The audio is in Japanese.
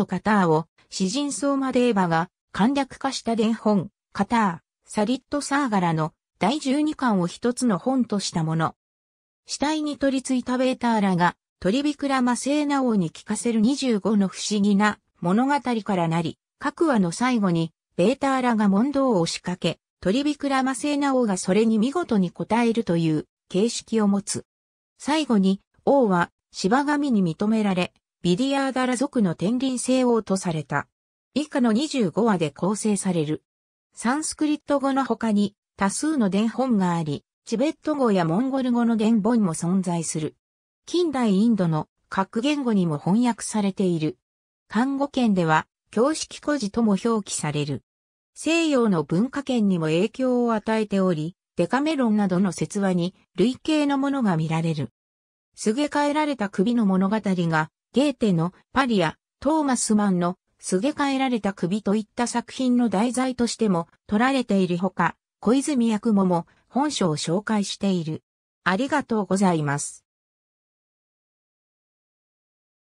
トカターを、詩人相馬デーバが簡略化した伝本、カター、サリットサーガラの第12巻を一つの本としたもの。死体に取り付いたベーターラが、トリビクラマセーナ王に聞かせる25の不思議な物語からなり、各話の最後に、ベーターラが問答を仕掛け、トリビクラマセーナ王がそれに見事に答えるという形式を持つ。最後に、王は、芝神に認められ、ビリヤーダラ族の天輪聖王とされた。以下の25話で構成される。サンスクリット語の他に多数の伝本があり、チベット語やモンゴル語の伝本も存在する。近代インドの各言語にも翻訳されている。看護圏では、教式古事とも表記される。西洋の文化圏にも影響を与えており、デカメロンなどの説話に類型のものが見られる。すげ替えられた首の物語がゲーテのパリア、トーマスマンのすげ替えられた首といった作品の題材としても取られているほか、小泉八雲も本書を紹介している。ありがとうございます。